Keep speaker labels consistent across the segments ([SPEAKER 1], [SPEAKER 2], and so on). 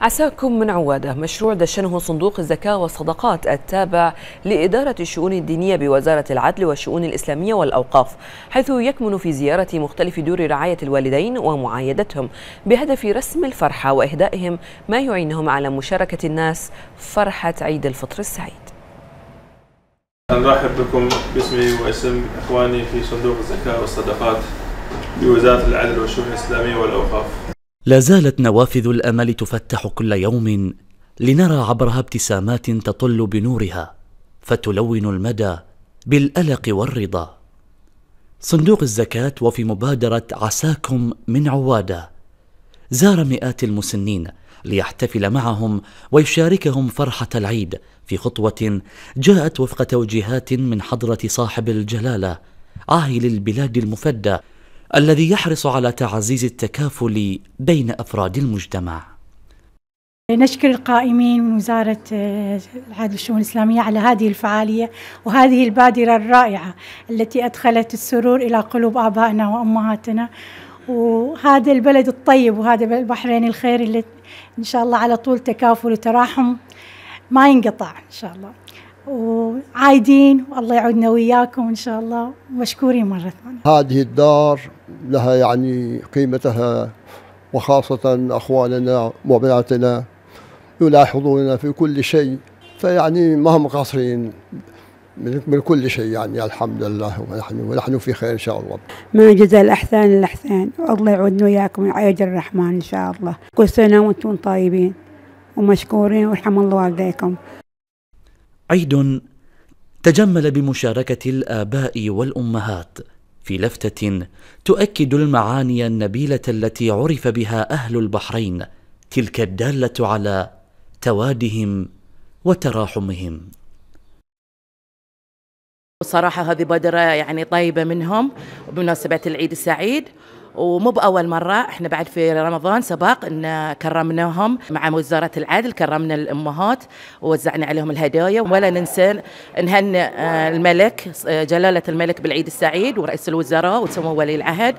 [SPEAKER 1] عساكم من عواده مشروع دشنه صندوق الزكاة والصدقات التابع لإدارة الشؤون الدينية بوزارة العدل والشؤون الإسلامية والأوقاف حيث يكمن في زيارة مختلف دور رعاية الوالدين ومعايدتهم بهدف رسم الفرحة وإهدائهم ما يعينهم على مشاركة الناس فرحة عيد الفطر السعيد
[SPEAKER 2] نرحب بكم باسمي واسم إخواني في صندوق الزكاة والصدقات بوزارة العدل والشؤون الإسلامية والأوقاف
[SPEAKER 3] لا زالت نوافذ الامل تفتح كل يوم لنرى عبرها ابتسامات تطل بنورها فتلون المدى بالالق والرضا صندوق الزكاه وفي مبادره عساكم من عواده زار مئات المسنين ليحتفل معهم ويشاركهم فرحه العيد في خطوه جاءت وفق توجيهات من حضره صاحب الجلاله عاهل البلاد المفدى الذي يحرص على تعزيز التكافل بين افراد المجتمع.
[SPEAKER 4] نشكر القائمين من وزارة آه، العدل والشؤون الإسلامية على هذه الفعالية وهذه البادرة الرائعة التي أدخلت السرور إلى قلوب آبائنا وأمهاتنا وهذا البلد الطيب وهذا البحرين الخير اللي إن شاء الله على طول تكافل وتراحم ما ينقطع إن شاء الله وعايدين والله يعودنا وياكم ان شاء الله مشكورين مره ثانيه.
[SPEAKER 3] هذه الدار لها يعني قيمتها وخاصه اخواننا وبناتنا يلاحظوننا في كل شيء فيعني ما هم قاصرين من كل شيء يعني الحمد لله ونحن ونحن في خير ان شاء الله.
[SPEAKER 4] ما جزاء الاحسان الاحسان والله يعودنا وياكم عيد الرحمن ان شاء الله. كل سنه وانتم طيبين ومشكورين ورحم الله والديكم.
[SPEAKER 3] عيد تجمل بمشاركه الاباء والامهات في لفته تؤكد المعاني النبيله التي عرف بها اهل البحرين تلك الداله على توادهم وتراحمهم
[SPEAKER 1] وصراحه هذه بادره يعني طيبه منهم بمناسبه العيد السعيد ومو باول مره احنا بعد في رمضان سبق ان كرمناهم مع وزاره العدل كرمنا الامهات ووزعنا عليهم الهدايا ولا ننسى نهنئ آه، الملك آه، جلاله الملك بالعيد السعيد ورئيس الوزراء وسمو ولي العهد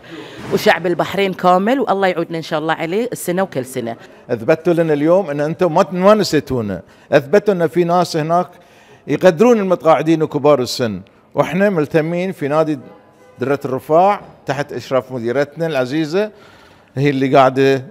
[SPEAKER 1] وشعب البحرين كامل والله يعودنا ان شاء الله عليه السنه وكل سنه. اثبتوا لنا اليوم
[SPEAKER 2] ان انتم ما نسيتونا، اثبتوا ان في ناس هناك يقدرون المتقاعدين وكبار السن. واحنا ملتمين في نادي درة الرفاع تحت اشراف مديرتنا العزيزه هي اللي قاعده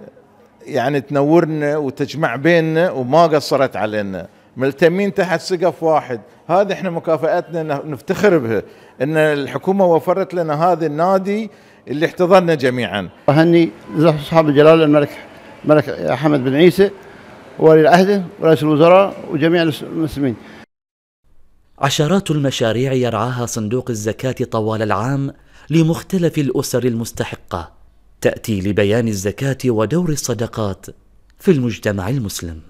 [SPEAKER 2] يعني تنورنا وتجمع بيننا وما قصرت علينا ملتمين تحت سقف واحد هذه احنا مكافاتنا نفتخر بها ان الحكومه وفرت لنا هذا النادي اللي احتضننا جميعا اهني اصحاب الجلاله الملك الملك حمد بن عيسى ولي العهد ورئيس الوزراء وجميع المسلمين عشرات
[SPEAKER 3] المشاريع يرعاها صندوق الزكاة طوال العام لمختلف الأسر المستحقة تأتي لبيان الزكاة ودور الصدقات في المجتمع المسلم